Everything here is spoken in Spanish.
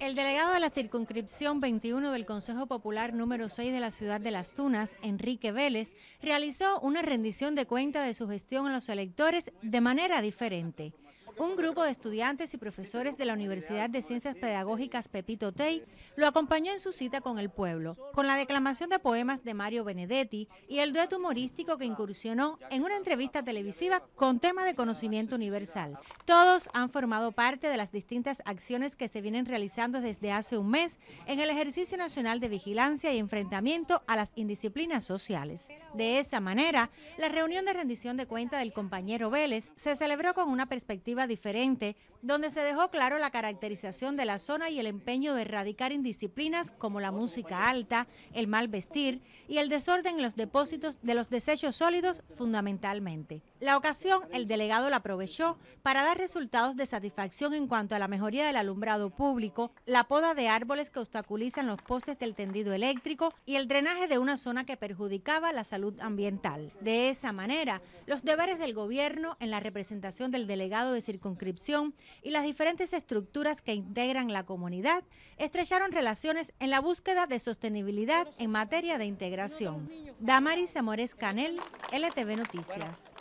El delegado de la circunscripción 21 del Consejo Popular número 6 de la ciudad de Las Tunas, Enrique Vélez, realizó una rendición de cuenta de su gestión a los electores de manera diferente un grupo de estudiantes y profesores de la Universidad de Ciencias Pedagógicas Pepito Tey lo acompañó en su cita con el pueblo, con la declamación de poemas de Mario Benedetti y el dueto humorístico que incursionó en una entrevista televisiva con tema de conocimiento universal. Todos han formado parte de las distintas acciones que se vienen realizando desde hace un mes en el ejercicio nacional de vigilancia y enfrentamiento a las indisciplinas sociales. De esa manera, la reunión de rendición de cuenta del compañero Vélez se celebró con una perspectiva diferente, donde se dejó claro la caracterización de la zona y el empeño de erradicar indisciplinas como la música alta, el mal vestir y el desorden en los depósitos de los desechos sólidos fundamentalmente. La ocasión, el delegado la aprovechó para dar resultados de satisfacción en cuanto a la mejoría del alumbrado público, la poda de árboles que obstaculizan los postes del tendido eléctrico y el drenaje de una zona que perjudicaba la salud ambiental. De esa manera, los deberes del gobierno en la representación del delegado de y las diferentes estructuras que integran la comunidad, estrecharon relaciones en la búsqueda de sostenibilidad en materia de integración. Damaris Amores Canel, LTV Noticias.